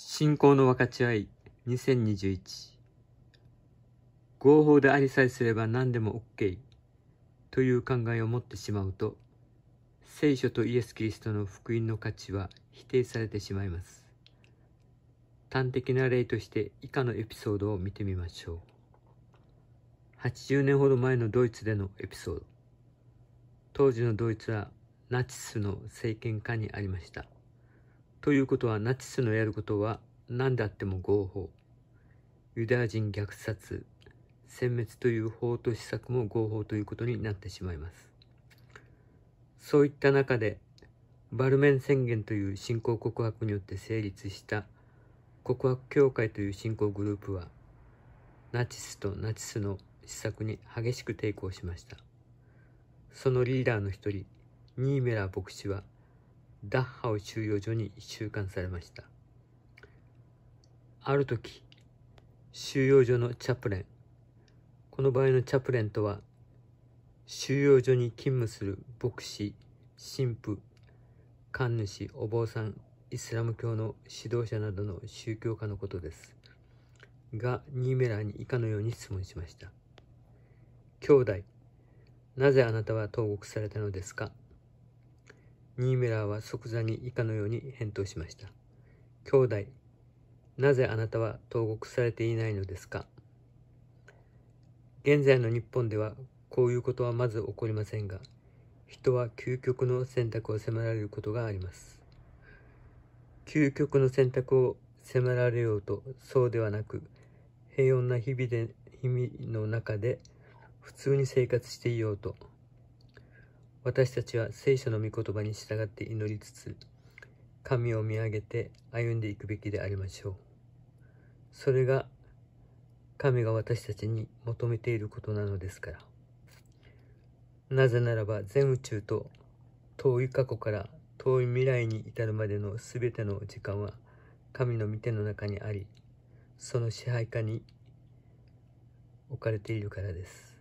信仰の分かち合い2021合法でありさえすれば何でも OK という考えを持ってしまうと聖書とイエス・キリストの福音の価値は否定されてしまいます端的な例として以下のエピソードを見てみましょう80年ほど前のドイツでのエピソード当時のドイツはナチスの政権下にありましたということはナチスのやることは何であっても合法。ユダヤ人虐殺、殲滅という法と施策も合法ということになってしまいます。そういった中で、バルメン宣言という信仰告白によって成立した告白協会という信仰グループは、ナチスとナチスの施策に激しく抵抗しました。そのリーダーの一人、ニーメラ牧師は、ダッハウ収容所に収監されましたある時収容所のチャプレンこの場合のチャプレンとは収容所に勤務する牧師神父神主お坊さんイスラム教の指導者などの宗教家のことですがニーメラーに以下のように質問しました兄弟なぜあなたは投獄されたのですかニーメラーは即座に以下のように返答しました。兄弟、なぜあなたは投獄されていないのですか現在の日本ではこういうことはまず起こりませんが、人は究極の選択を迫られることがあります。究極の選択を迫られようとそうではなく、平穏な日々で日々の中で普通に生活していようと私たちは聖書の御言葉に従って祈りつつ神を見上げて歩んでいくべきでありましょうそれが神が私たちに求めていることなのですからなぜならば全宇宙と遠い過去から遠い未来に至るまでの全ての時間は神の御手の中にありその支配下に置かれているからです